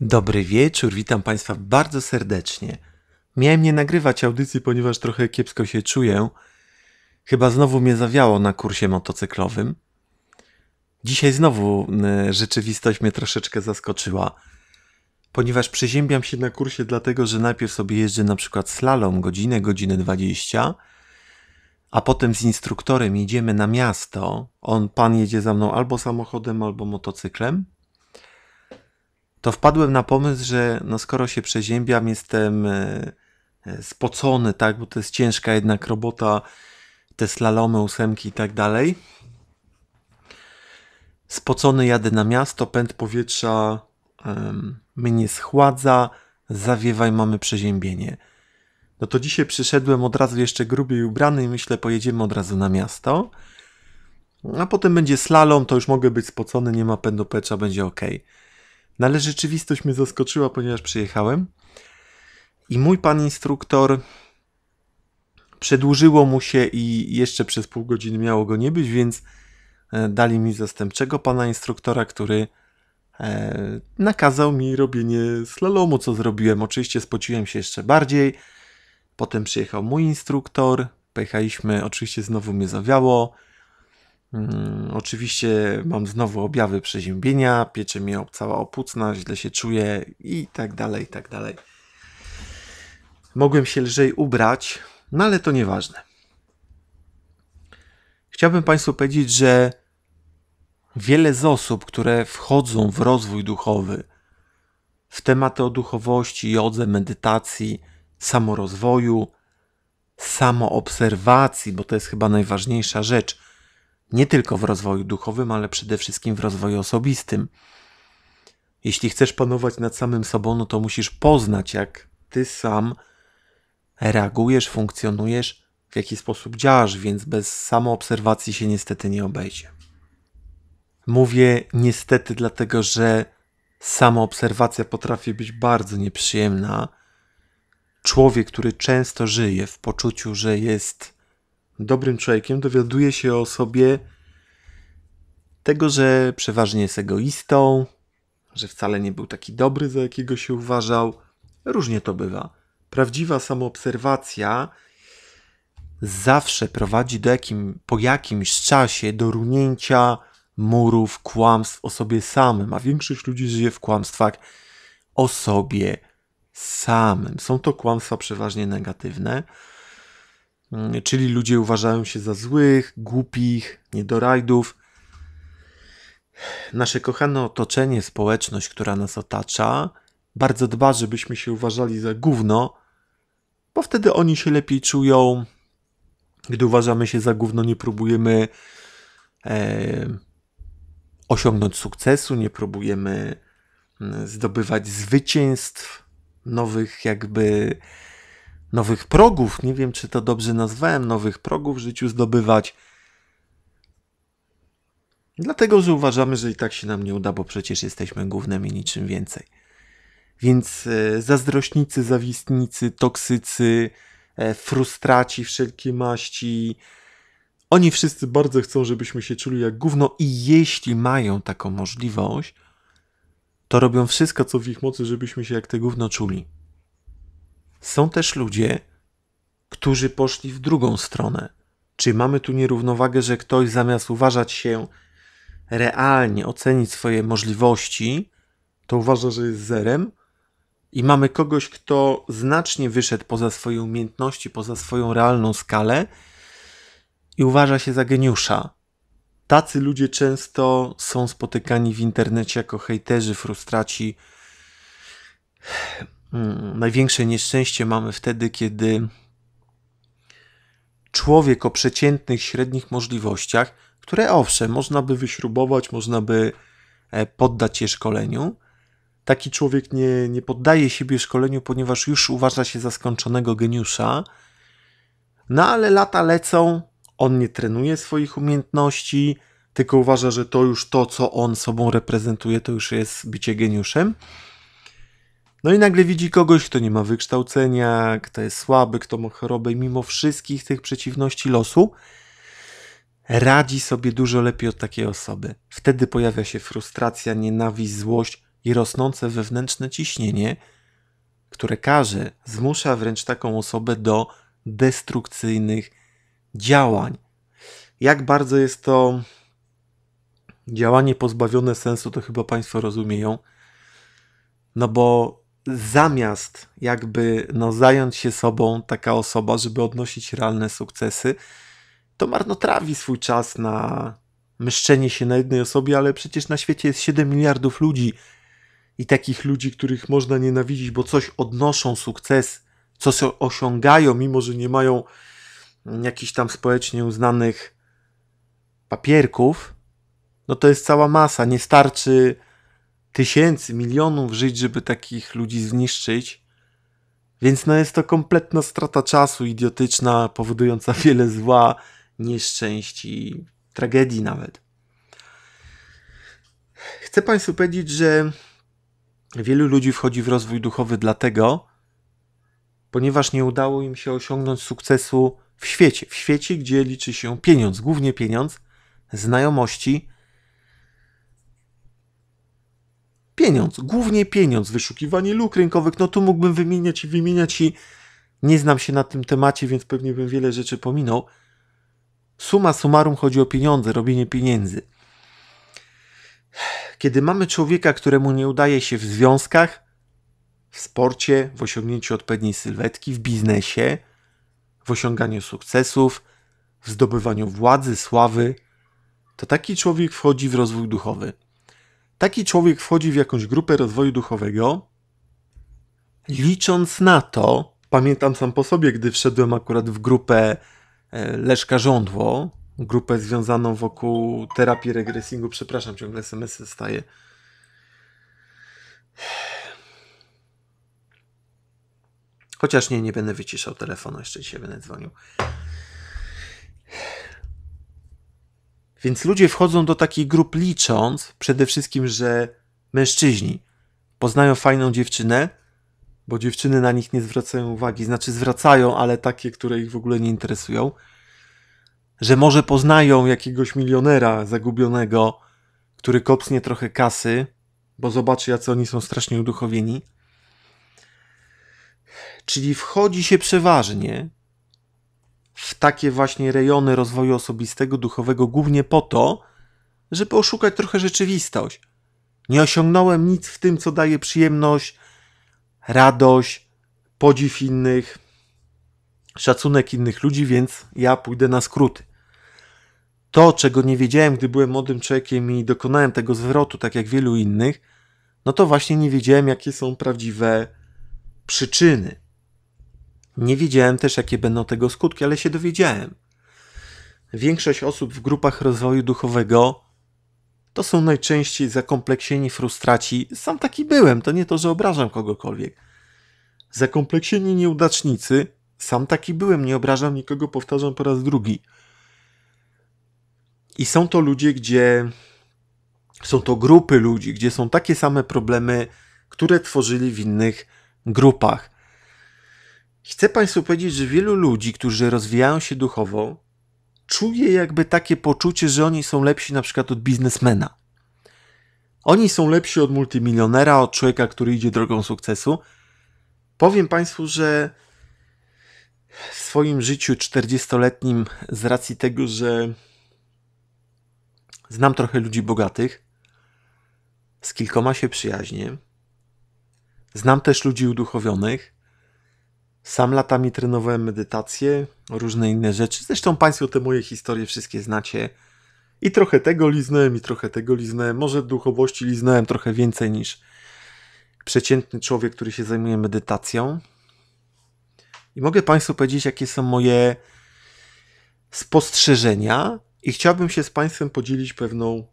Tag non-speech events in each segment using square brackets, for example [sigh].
Dobry wieczór, witam Państwa bardzo serdecznie. Miałem nie nagrywać audycji, ponieważ trochę kiepsko się czuję. Chyba znowu mnie zawiało na kursie motocyklowym. Dzisiaj znowu e, rzeczywistość mnie troszeczkę zaskoczyła, ponieważ przeziębiam się na kursie, dlatego że najpierw sobie jeżdżę na przykład slalom godzinę, godzinę 20, a potem z instruktorem idziemy na miasto. On, pan jedzie za mną albo samochodem, albo motocyklem to wpadłem na pomysł, że no skoro się przeziębiam, jestem e, e, spocony, tak, bo to jest ciężka jednak robota, te slalomy, ósemki i tak dalej. Spocony jadę na miasto, pęd powietrza um, mnie schładza, zawiewaj, mamy przeziębienie. No to dzisiaj przyszedłem od razu jeszcze grubiej ubrany i myślę, pojedziemy od razu na miasto. A potem będzie slalom, to już mogę być spocony, nie ma pędu powietrza, będzie ok. No ale rzeczywistość mnie zaskoczyła, ponieważ przyjechałem i mój pan instruktor przedłużyło mu się i jeszcze przez pół godziny miało go nie być, więc e, dali mi zastępczego pana instruktora, który e, nakazał mi robienie slalomu, co zrobiłem. Oczywiście spociłem się jeszcze bardziej. Potem przyjechał mój instruktor, pojechaliśmy, oczywiście znowu mnie zawiało. Hmm, oczywiście mam znowu objawy przeziębienia, piecze mnie cała opłucna, źle się czuję i tak dalej, i tak dalej. Mogłem się lżej ubrać, no ale to nieważne. Chciałbym Państwu powiedzieć, że wiele z osób, które wchodzą w rozwój duchowy, w tematy o duchowości, jodze, medytacji, samorozwoju, samoobserwacji, bo to jest chyba najważniejsza rzecz – nie tylko w rozwoju duchowym, ale przede wszystkim w rozwoju osobistym. Jeśli chcesz panować nad samym sobą, no to musisz poznać, jak ty sam reagujesz, funkcjonujesz, w jaki sposób działasz, więc bez samoobserwacji się niestety nie obejdzie. Mówię niestety, dlatego że samoobserwacja potrafi być bardzo nieprzyjemna. Człowiek, który często żyje w poczuciu, że jest dobrym człowiekiem, dowiaduje się o sobie tego, że przeważnie jest egoistą, że wcale nie był taki dobry, za jakiego się uważał. Różnie to bywa. Prawdziwa samoobserwacja zawsze prowadzi do jakim, po jakimś czasie do runięcia murów, kłamstw o sobie samym, a większość ludzi żyje w kłamstwach o sobie samym. Są to kłamstwa przeważnie negatywne. Mm, czyli ludzie uważają się za złych, głupich, niedorajdów. Nasze kochane otoczenie, społeczność, która nas otacza, bardzo dba, żebyśmy się uważali za gówno, bo wtedy oni się lepiej czują. Gdy uważamy się za gówno, nie próbujemy e, osiągnąć sukcesu, nie próbujemy mm, zdobywać zwycięstw, nowych jakby nowych progów, nie wiem czy to dobrze nazwałem, nowych progów w życiu zdobywać. Dlatego, że uważamy, że i tak się nam nie uda, bo przecież jesteśmy głównym i niczym więcej. Więc e, zazdrośnicy, zawistnicy, toksycy, e, frustraci wszelkie maści, oni wszyscy bardzo chcą, żebyśmy się czuli jak gówno i jeśli mają taką możliwość, to robią wszystko, co w ich mocy, żebyśmy się jak te gówno czuli. Są też ludzie, którzy poszli w drugą stronę. Czy mamy tu nierównowagę, że ktoś zamiast uważać się realnie, ocenić swoje możliwości, to uważa, że jest zerem? I mamy kogoś, kto znacznie wyszedł poza swoje umiejętności, poza swoją realną skalę i uważa się za geniusza. Tacy ludzie często są spotykani w internecie jako hejterzy, frustraci Mm, największe nieszczęście mamy wtedy, kiedy człowiek o przeciętnych, średnich możliwościach, które owszem, można by wyśrubować, można by e, poddać je szkoleniu, taki człowiek nie, nie poddaje siebie szkoleniu, ponieważ już uważa się za skończonego geniusza. No ale lata lecą, on nie trenuje swoich umiejętności, tylko uważa, że to już to, co on sobą reprezentuje, to już jest bycie geniuszem. No i nagle widzi kogoś, kto nie ma wykształcenia, kto jest słaby, kto ma chorobę i mimo wszystkich tych przeciwności losu radzi sobie dużo lepiej od takiej osoby. Wtedy pojawia się frustracja, nienawiść, złość i rosnące wewnętrzne ciśnienie, które każe, zmusza wręcz taką osobę do destrukcyjnych działań. Jak bardzo jest to działanie pozbawione sensu, to chyba Państwo rozumieją. No bo zamiast jakby no, zająć się sobą taka osoba, żeby odnosić realne sukcesy, to marnotrawi swój czas na myszczenie się na jednej osobie, ale przecież na świecie jest 7 miliardów ludzi i takich ludzi, których można nienawidzić, bo coś odnoszą sukces, coś osiągają, mimo że nie mają jakichś tam społecznie uznanych papierków, no to jest cała masa. Nie starczy tysięcy, milionów żyć, żeby takich ludzi zniszczyć. Więc no jest to kompletna strata czasu, idiotyczna, powodująca [laughs] wiele zła, nieszczęść i tragedii nawet. Chcę Państwu powiedzieć, że wielu ludzi wchodzi w rozwój duchowy dlatego, ponieważ nie udało im się osiągnąć sukcesu w świecie. W świecie, gdzie liczy się pieniądz, głównie pieniądz, znajomości, Pieniądz, głównie pieniądz, wyszukiwanie luk rynkowych, no tu mógłbym wymieniać i wymieniać i nie znam się na tym temacie, więc pewnie bym wiele rzeczy pominął. Suma summarum chodzi o pieniądze, robienie pieniędzy. Kiedy mamy człowieka, któremu nie udaje się w związkach, w sporcie, w osiągnięciu odpowiedniej sylwetki, w biznesie, w osiąganiu sukcesów, w zdobywaniu władzy, sławy, to taki człowiek wchodzi w rozwój duchowy taki człowiek wchodzi w jakąś grupę rozwoju duchowego, licząc na to, pamiętam sam po sobie, gdy wszedłem akurat w grupę e, Leszka Rządło, grupę związaną wokół terapii regresingu, przepraszam, ciągle sms staje. Chociaż nie, nie będę wyciszał telefonu, jeszcze dzisiaj będę dzwonił. Więc ludzie wchodzą do takiej grup licząc przede wszystkim, że mężczyźni poznają fajną dziewczynę, bo dziewczyny na nich nie zwracają uwagi, znaczy zwracają, ale takie, które ich w ogóle nie interesują, że może poznają jakiegoś milionera zagubionego, który kopsnie trochę kasy, bo zobaczy, jacy oni są strasznie uduchowieni. Czyli wchodzi się przeważnie w takie właśnie rejony rozwoju osobistego, duchowego, głównie po to, żeby oszukać trochę rzeczywistość. Nie osiągnąłem nic w tym, co daje przyjemność, radość, podziw innych, szacunek innych ludzi, więc ja pójdę na skróty. To, czego nie wiedziałem, gdy byłem młodym człowiekiem i dokonałem tego zwrotu, tak jak wielu innych, no to właśnie nie wiedziałem, jakie są prawdziwe przyczyny. Nie wiedziałem też, jakie będą tego skutki, ale się dowiedziałem. Większość osób w grupach rozwoju duchowego to są najczęściej zakompleksieni frustraci. Sam taki byłem, to nie to, że obrażam kogokolwiek. Zakompleksieni nieudacznicy, sam taki byłem, nie obrażam nikogo, powtarzam po raz drugi. I są to ludzie, gdzie są to grupy ludzi, gdzie są takie same problemy, które tworzyli w innych grupach. Chcę Państwu powiedzieć, że wielu ludzi, którzy rozwijają się duchowo, czuje jakby takie poczucie, że oni są lepsi na przykład od biznesmena. Oni są lepsi od multimilionera, od człowieka, który idzie drogą sukcesu. Powiem Państwu, że w swoim życiu 40-letnim, z racji tego, że znam trochę ludzi bogatych, z kilkoma się przyjaźnię, znam też ludzi uduchowionych, sam latami trenowałem medytację, różne inne rzeczy. Zresztą Państwo te moje historie wszystkie znacie. I trochę tego liznąłem, i trochę tego liznąłem. Może duchowości liznąłem trochę więcej niż przeciętny człowiek, który się zajmuje medytacją. I mogę Państwu powiedzieć, jakie są moje spostrzeżenia, i chciałbym się z Państwem podzielić pewną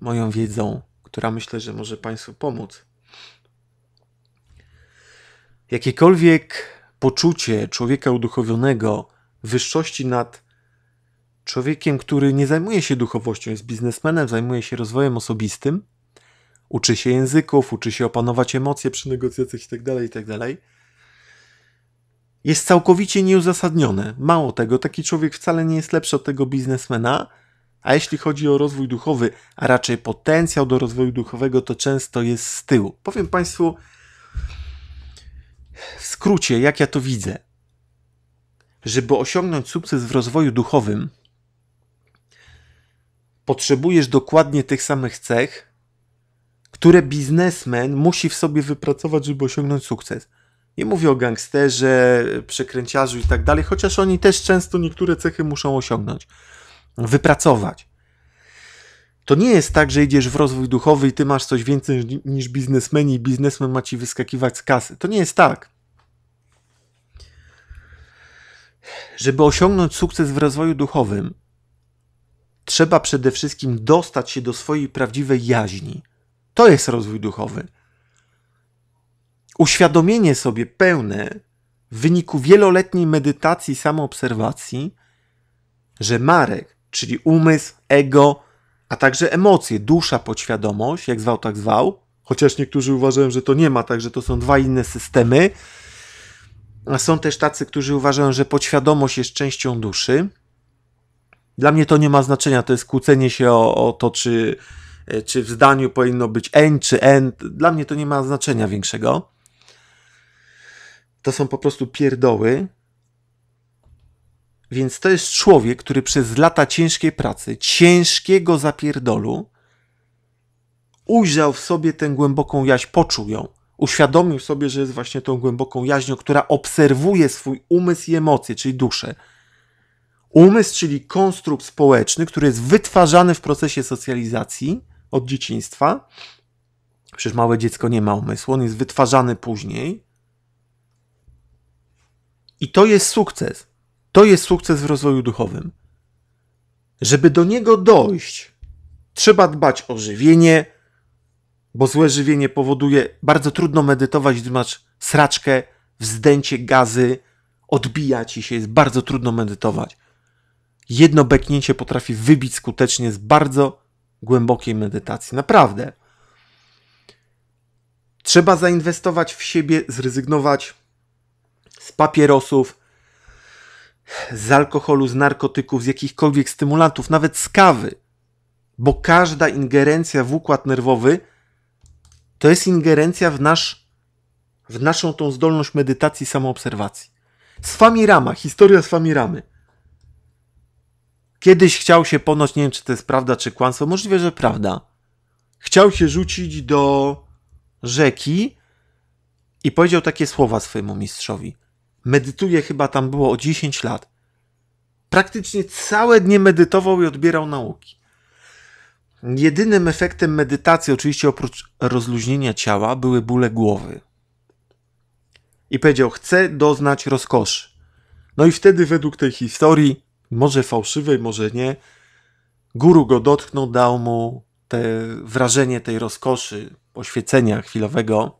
moją wiedzą, która myślę, że może Państwu pomóc. Jakiekolwiek poczucie człowieka uduchowionego, wyższości nad człowiekiem, który nie zajmuje się duchowością, jest biznesmenem, zajmuje się rozwojem osobistym, uczy się języków, uczy się opanować emocje przy negocjacjach itd., tak itd., tak jest całkowicie nieuzasadnione. Mało tego, taki człowiek wcale nie jest lepszy od tego biznesmena, a jeśli chodzi o rozwój duchowy, a raczej potencjał do rozwoju duchowego, to często jest z tyłu. Powiem Państwu, w skrócie, jak ja to widzę, żeby osiągnąć sukces w rozwoju duchowym, potrzebujesz dokładnie tych samych cech, które biznesmen musi w sobie wypracować, żeby osiągnąć sukces. Nie mówię o gangsterze, przekręciarzu i tak dalej, chociaż oni też często niektóre cechy muszą osiągnąć, wypracować. To nie jest tak, że idziesz w rozwój duchowy i ty masz coś więcej niż biznesmeni i biznesmen ma ci wyskakiwać z kasy. To nie jest tak. Żeby osiągnąć sukces w rozwoju duchowym, trzeba przede wszystkim dostać się do swojej prawdziwej jaźni. To jest rozwój duchowy. Uświadomienie sobie pełne w wyniku wieloletniej medytacji, samoobserwacji, że Marek, czyli umysł, ego, a także emocje, dusza, podświadomość, jak zwał, tak zwał. Chociaż niektórzy uważają, że to nie ma, także to są dwa inne systemy. A są też tacy, którzy uważają, że podświadomość jest częścią duszy. Dla mnie to nie ma znaczenia, to jest kłócenie się o, o to, czy, e, czy w zdaniu powinno być n czy n. Dla mnie to nie ma znaczenia większego. To są po prostu pierdoły, więc to jest człowiek, który przez lata ciężkiej pracy, ciężkiego zapierdolu, ujrzał w sobie tę głęboką jaźń, poczuł ją, uświadomił sobie, że jest właśnie tą głęboką jaźnią, która obserwuje swój umysł i emocje, czyli duszę. Umysł, czyli konstrukt społeczny, który jest wytwarzany w procesie socjalizacji od dzieciństwa. Przecież małe dziecko nie ma umysłu, on jest wytwarzany później. I to jest sukces. To jest sukces w rozwoju duchowym. Żeby do niego dojść, trzeba dbać o żywienie, bo złe żywienie powoduje bardzo trudno medytować, gdy masz sraczkę, wzdęcie, gazy, odbija ci się, jest bardzo trudno medytować. Jedno beknięcie potrafi wybić skutecznie z bardzo głębokiej medytacji. Naprawdę. Trzeba zainwestować w siebie, zrezygnować z papierosów, z alkoholu, z narkotyków, z jakichkolwiek stymulantów, nawet z kawy, bo każda ingerencja w układ nerwowy to jest ingerencja w, nasz, w naszą tą zdolność medytacji, samoobserwacji. Z Famirama, historia z Famiramy. Kiedyś chciał się ponoć, nie wiem czy to jest prawda czy kłamstwo, możliwe, że prawda. Chciał się rzucić do rzeki i powiedział takie słowa swojemu mistrzowi medytuje chyba tam było o 10 lat. Praktycznie całe dnie medytował i odbierał nauki. Jedynym efektem medytacji, oczywiście oprócz rozluźnienia ciała, były bóle głowy. I powiedział: Chcę doznać rozkoszy. No i wtedy, według tej historii, może fałszywej, może nie, guru go dotknął, dał mu te wrażenie tej rozkoszy, oświecenia chwilowego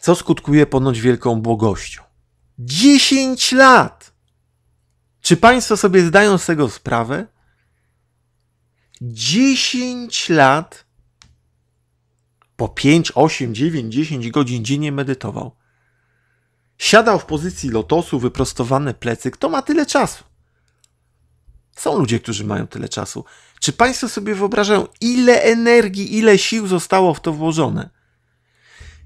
co skutkuje ponoć wielką błogością. 10 lat! Czy Państwo sobie zdają z tego sprawę? 10 lat po 5, 8, 9, 10 godzin dziennie medytował. Siadał w pozycji lotosu, wyprostowane plecy. Kto ma tyle czasu? Są ludzie, którzy mają tyle czasu. Czy Państwo sobie wyobrażają, ile energii, ile sił zostało w to włożone?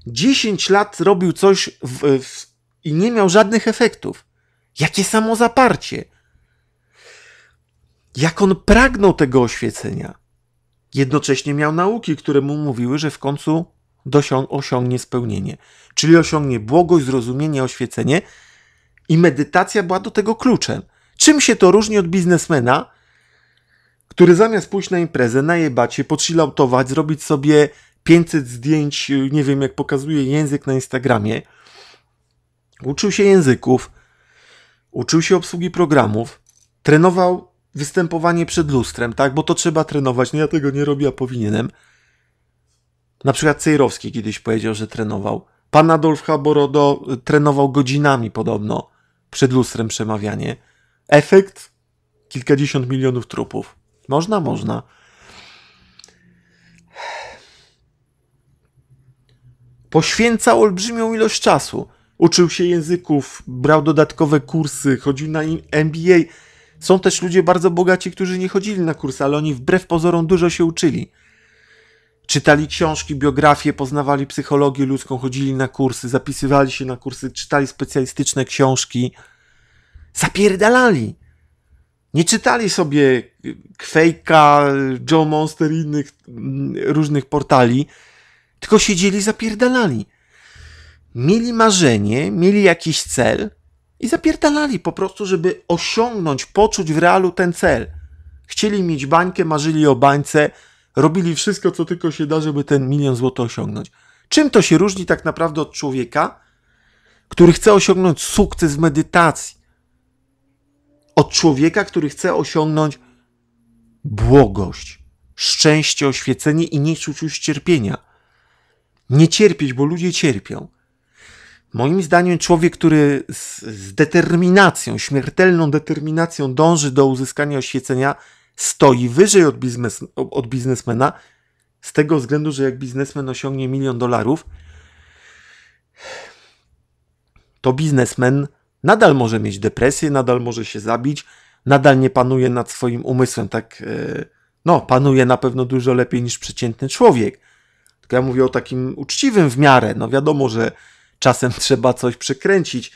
10 lat robił coś w, w, i nie miał żadnych efektów. Jakie samozaparcie! Jak on pragnął tego oświecenia. Jednocześnie miał nauki, które mu mówiły, że w końcu dosią- osiągnie spełnienie. Czyli osiągnie błogość, zrozumienie, oświecenie i medytacja była do tego kluczem. Czym się to różni od biznesmena, który zamiast pójść na imprezę, najebać się, podszilautować, zrobić sobie 500 zdjęć, nie wiem jak pokazuje język na Instagramie. Uczył się języków, uczył się obsługi programów, trenował występowanie przed lustrem, tak? Bo to trzeba trenować. No ja tego nie robię, a powinienem. Na przykład Cejrowski kiedyś powiedział, że trenował. Pan Adolf Haborodo y, trenował godzinami podobno przed lustrem przemawianie. Efekt? Kilkadziesiąt milionów trupów. Można, można. Poświęcał olbrzymią ilość czasu. Uczył się języków, brał dodatkowe kursy, chodził na MBA. Są też ludzie bardzo bogaci, którzy nie chodzili na kursy, ale oni wbrew pozorom dużo się uczyli. Czytali książki, biografie, poznawali psychologię ludzką, chodzili na kursy, zapisywali się na kursy, czytali specjalistyczne książki. Zapierdalali. Nie czytali sobie Quake'a, Joe Monster i innych mm, różnych portali, tylko siedzieli zapierdalali. Mieli marzenie, mieli jakiś cel i zapierdalali po prostu, żeby osiągnąć, poczuć w realu ten cel. Chcieli mieć bańkę, marzyli o bańce, robili wszystko, co tylko się da, żeby ten milion złotych osiągnąć. Czym to się różni tak naprawdę od człowieka, który chce osiągnąć sukces w medytacji? Od człowieka, który chce osiągnąć błogość, szczęście, oświecenie i nie czuć już cierpienia nie cierpieć, bo ludzie cierpią. Moim zdaniem człowiek, który z, z determinacją, śmiertelną determinacją dąży do uzyskania oświecenia, stoi wyżej od, biznes, od biznesmena, z tego względu, że jak biznesmen osiągnie milion dolarów, to biznesmen nadal może mieć depresję, nadal może się zabić, nadal nie panuje nad swoim umysłem, tak, e, no, panuje na pewno dużo lepiej niż przeciętny człowiek tylko ja mówię o takim uczciwym w miarę. No wiadomo, że czasem [laughs] trzeba coś przekręcić.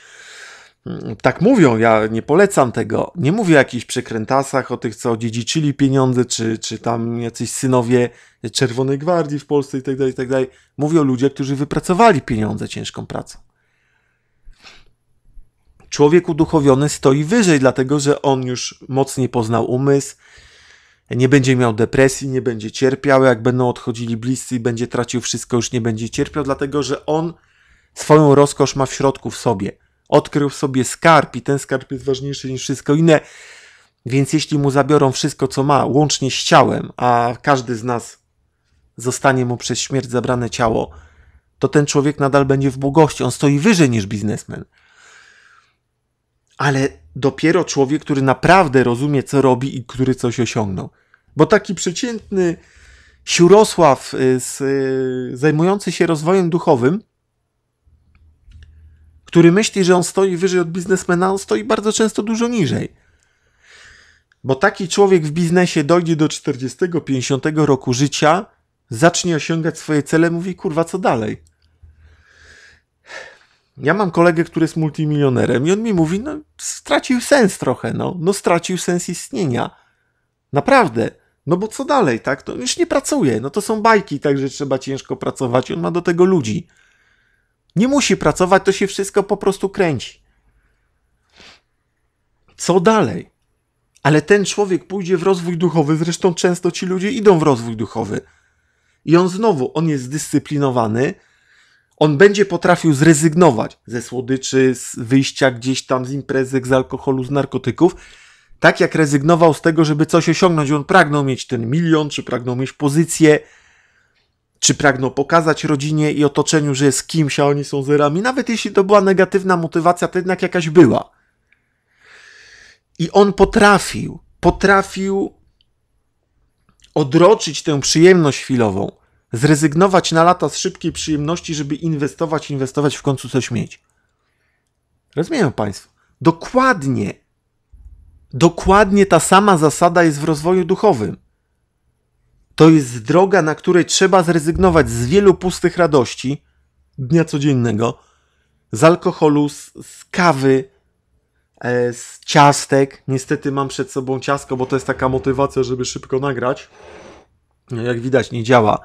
Mm, tak mówią, ja nie polecam tego. Nie mówię o jakichś przekrętasach, o tych, co dziedziczyli pieniądze, czy, czy tam jacyś synowie Czerwonej Gwardii w Polsce itd., tak itd. Tak mówię o ludziach, którzy wypracowali pieniądze ciężką pracą. Człowiek uduchowiony stoi wyżej, dlatego że on już mocniej poznał umysł, nie będzie miał depresji, nie będzie cierpiał, jak będą odchodzili bliscy i będzie tracił wszystko, już nie będzie cierpiał, dlatego że on swoją rozkosz ma w środku w sobie. Odkrył w sobie skarb i ten skarb jest ważniejszy niż wszystko inne. Więc jeśli mu zabiorą wszystko, co ma, łącznie z ciałem, a każdy z nas zostanie mu przez śmierć zabrane ciało, to ten człowiek nadal będzie w błogości. On stoi wyżej niż biznesmen. Ale dopiero człowiek, który naprawdę rozumie, co robi i który coś osiągnął. Bo taki przeciętny siurosław y, z, y, zajmujący się rozwojem duchowym, który myśli, że on stoi wyżej od biznesmena, on stoi bardzo często dużo niżej. Bo taki człowiek w biznesie dojdzie do 40-50 roku życia, zacznie osiągać swoje cele, mówi kurwa, co dalej? Ja mam kolegę, który jest multimilionerem i on mi mówi, no stracił sens trochę, no, no stracił sens istnienia. Naprawdę. No bo co dalej, tak? To już nie pracuje. No to są bajki, także trzeba ciężko pracować. On ma do tego ludzi. Nie musi pracować, to się wszystko po prostu kręci. Co dalej? Ale ten człowiek pójdzie w rozwój duchowy, zresztą często ci ludzie idą w rozwój duchowy. I on znowu, on jest zdyscyplinowany, on będzie potrafił zrezygnować ze słodyczy, z wyjścia gdzieś tam z imprezy, z alkoholu, z narkotyków, tak jak rezygnował z tego, żeby coś osiągnąć. On pragnął mieć ten milion, czy pragnął mieć pozycję, czy pragnął pokazać rodzinie i otoczeniu, że jest kimś, a oni są zerami. Nawet jeśli to była negatywna motywacja, to jednak jakaś była. I on potrafił, potrafił odroczyć tę przyjemność chwilową, zrezygnować na lata z szybkiej przyjemności, żeby inwestować, inwestować, w końcu coś mieć. Rozumieją Państwo? Dokładnie Dokładnie ta sama zasada jest w rozwoju duchowym. To jest droga, na której trzeba zrezygnować z wielu pustych radości dnia codziennego, z alkoholu, z, z kawy, e, z ciastek. Niestety mam przed sobą ciasko, bo to jest taka motywacja, żeby szybko nagrać. No, jak widać, nie działa.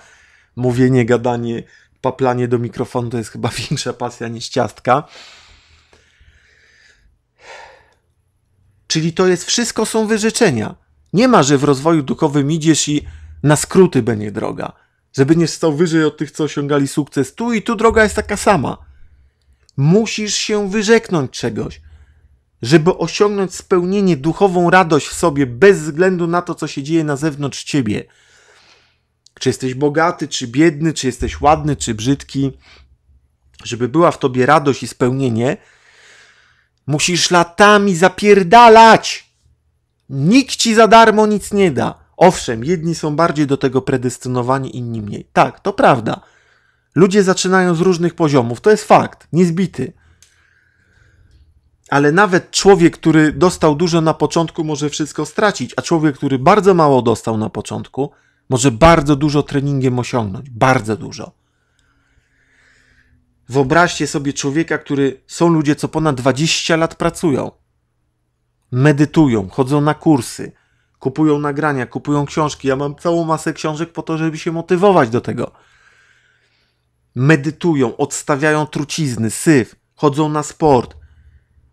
Mówienie, gadanie, paplanie do mikrofonu to jest chyba [laughs] większa pasja niż ciastka. Czyli to jest wszystko są wyrzeczenia. Nie ma, że w rozwoju duchowym idziesz i na skróty będzie droga. Żeby nie stał wyżej od tych, co osiągali sukces tu i tu droga jest taka sama. Musisz się wyrzeknąć czegoś. Żeby osiągnąć spełnienie, duchową radość w sobie, bez względu na to, co się dzieje na zewnątrz ciebie. Czy jesteś bogaty, czy biedny, czy jesteś ładny, czy brzydki, żeby była w tobie radość i spełnienie, Musisz latami zapierdalać. Nikt ci za darmo nic nie da. Owszem, jedni są bardziej do tego predestynowani, inni mniej. Tak, to prawda. Ludzie zaczynają z różnych poziomów, to jest fakt, niezbity. Ale nawet człowiek, który dostał dużo na początku, może wszystko stracić, a człowiek, który bardzo mało dostał na początku, może bardzo dużo treningiem osiągnąć. Bardzo dużo. Wyobraźcie sobie człowieka, który są ludzie, co ponad 20 lat pracują, medytują, chodzą na kursy, kupują nagrania, kupują książki. Ja mam całą masę książek po to, żeby się motywować do tego. Medytują, odstawiają trucizny, syf, chodzą na sport,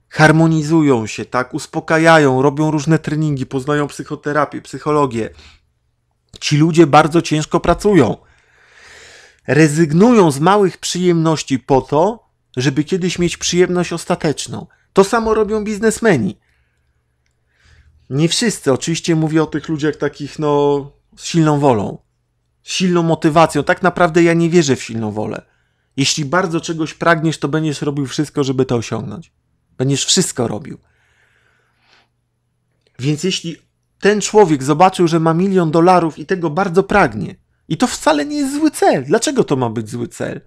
harmonizują się, tak, uspokajają, robią różne treningi, poznają psychoterapię, psychologię. Ci ludzie bardzo ciężko pracują rezygnują z małych przyjemności po to, żeby kiedyś mieć przyjemność ostateczną. To samo robią biznesmeni. Nie wszyscy, oczywiście mówię o tych ludziach takich, no, z silną wolą, silną motywacją. Tak naprawdę ja nie wierzę w silną wolę. Jeśli bardzo czegoś pragniesz, to będziesz robił wszystko, żeby to osiągnąć. Będziesz wszystko robił. Więc jeśli ten człowiek zobaczył, że ma milion dolarów i tego bardzo pragnie, i to wcale nie jest zły cel. Dlaczego to ma być zły cel?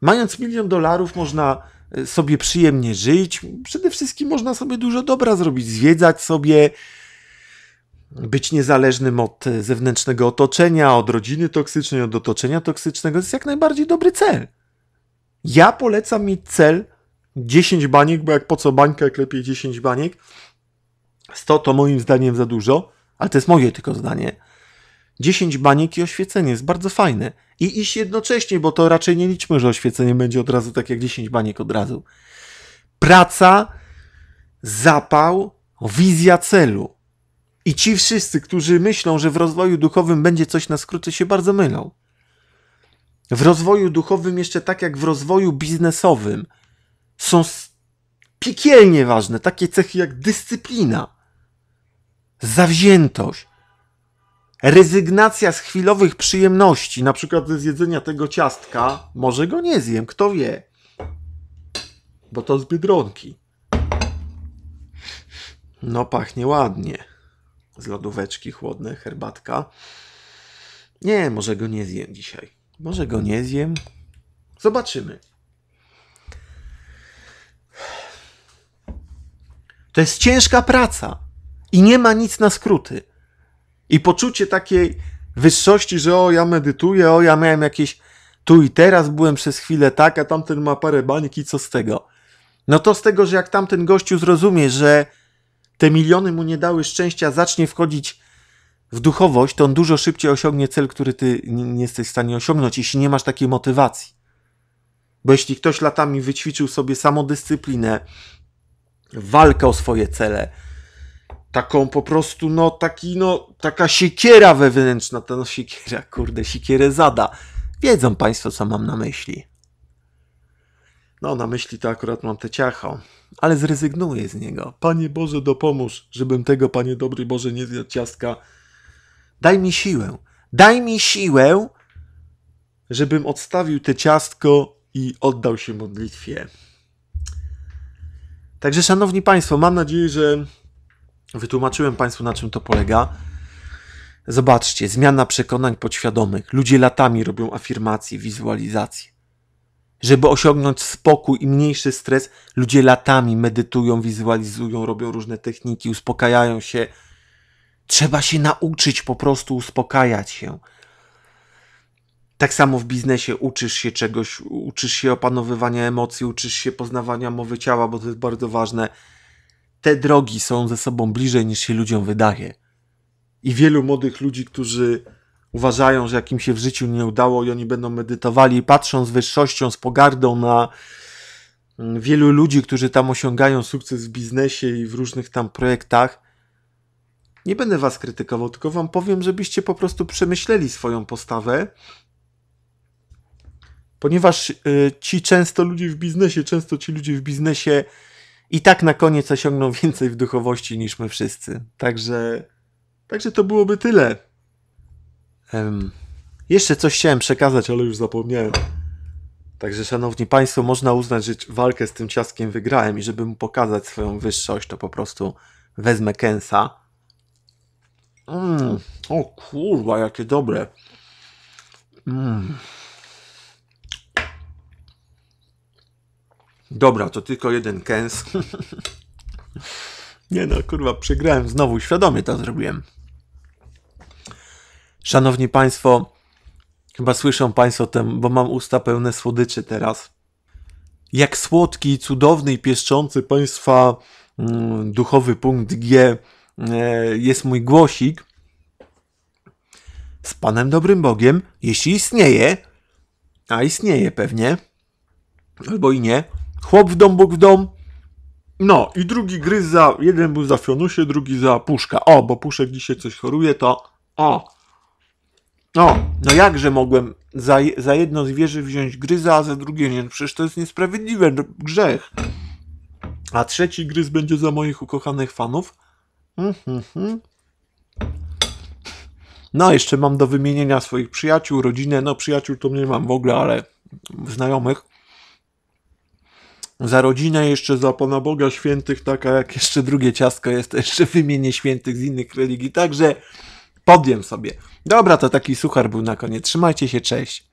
Mając milion dolarów, można e, sobie przyjemnie żyć. Przede wszystkim można sobie dużo dobra zrobić, zwiedzać sobie, być niezależnym od e, zewnętrznego otoczenia, od rodziny toksycznej, od otoczenia toksycznego. To jest jak najbardziej dobry cel. Ja polecam mieć cel 10 baniek, bo jak po co bańka, jak lepiej 10 baniek. 100 to moim zdaniem za dużo, ale to jest moje tylko zdanie. 10 baniek i oświecenie jest bardzo fajne. I iść jednocześnie, bo to raczej nie liczmy, że oświecenie będzie od razu tak jak 10 baniek od razu. Praca, zapał, wizja celu. I ci wszyscy, którzy myślą, że w rozwoju duchowym będzie coś na skróty, się bardzo mylą. W rozwoju duchowym, jeszcze tak jak w rozwoju biznesowym, są piekielnie ważne takie cechy jak dyscyplina, zawziętość, rezygnacja z chwilowych przyjemności, na przykład ze zjedzenia tego ciastka, może go nie zjem, kto wie. Bo to z biedronki. No, pachnie ładnie. Z lodóweczki chłodne, herbatka. Nie, może go nie zjem dzisiaj. Może go nie zjem. Zobaczymy. To jest ciężka praca i nie ma nic na skróty. I poczucie takiej wyższości, że o, ja medytuję, o, ja miałem jakieś tu i teraz, byłem przez chwilę tak, a tamten ma parę bańki, co z tego? No to z tego, że jak tamten gościu zrozumie, że te miliony mu nie dały szczęścia, zacznie wchodzić w duchowość, to on dużo szybciej osiągnie cel, który ty nie jesteś w stanie osiągnąć, jeśli nie masz takiej motywacji. Bo jeśli ktoś latami wyćwiczył sobie samodyscyplinę, walkę o swoje cele, taką po prostu, no taki, no taka siekiera wewnętrzna, ta no siekiera, kurde, siekierę zada. Wiedzą Państwo, co mam na myśli. No, na myśli to akurat mam te ciacho, ale zrezygnuję z niego. Panie Boże, dopomóż, żebym tego, Panie Dobry Boże, nie zjadł ciastka. Daj mi siłę, daj mi siłę, żebym odstawił te ciastko i oddał się modlitwie. Także, Szanowni Państwo, mam nadzieję, że Wytłumaczyłem Państwu, na czym to polega. Zobaczcie, zmiana przekonań podświadomych. Ludzie latami robią afirmacje, wizualizacje. Żeby osiągnąć spokój i mniejszy stres, ludzie latami medytują, wizualizują, robią różne techniki, uspokajają się. Trzeba się nauczyć po prostu uspokajać się. Tak samo w biznesie uczysz się czegoś, uczysz się opanowywania emocji, uczysz się poznawania mowy ciała, bo to jest bardzo ważne te drogi są ze sobą bliżej niż się ludziom wydaje. I wielu młodych ludzi, którzy uważają, że jak im się w życiu nie udało i oni będą medytowali, patrzą z wyższością, z pogardą na mm, wielu ludzi, którzy tam osiągają sukces w biznesie i w różnych tam projektach. Nie będę was krytykował, tylko wam powiem, żebyście po prostu przemyśleli swoją postawę, ponieważ y, ci często ludzie w biznesie, często ci ludzie w biznesie i tak na koniec osiągnął więcej w duchowości niż my wszyscy. Także, także to byłoby tyle. Um, jeszcze coś chciałem przekazać, ale już zapomniałem. Także, szanowni państwo, można uznać, że walkę z tym ciaskiem wygrałem i żeby mu pokazać swoją wyższość, to po prostu wezmę kęsa. Mm, o kurwa, jakie dobre. Mm. Dobra, to tylko jeden kęs. [laughs] Nie no, kurwa, przegrałem znowu, świadomie to zrobiłem. Szanowni Państwo, chyba słyszą Państwo ten, bo mam usta pełne słodyczy teraz. Jak słodki, cudowny i pieszczący Państwa mm, duchowy punkt G e, jest mój głosik z Panem Dobrym Bogiem, jeśli istnieje, a istnieje pewnie, albo i nie, Chłop w dom, Bóg w dom. No i drugi gryz za, jeden był za Fionusie, drugi za Puszka. O, bo Puszek dzisiaj coś choruje, to o. O, no, no jakże mogłem za, za jedno zwierzę wziąć gryza, a za drugie nie? No przecież to jest niesprawiedliwe, no, grzech. A trzeci gryz będzie za moich ukochanych fanów. Mhm, mhm. No, jeszcze mam do wymienienia swoich przyjaciół, rodzinę. No, przyjaciół to nie mam w ogóle, ale znajomych za rodzinę jeszcze, za Pana Boga świętych, taka jak jeszcze drugie ciastko jest, jeszcze wymienię świętych z innych religii, także podjem sobie. Dobra, to taki suchar był na koniec. Trzymajcie się, cześć.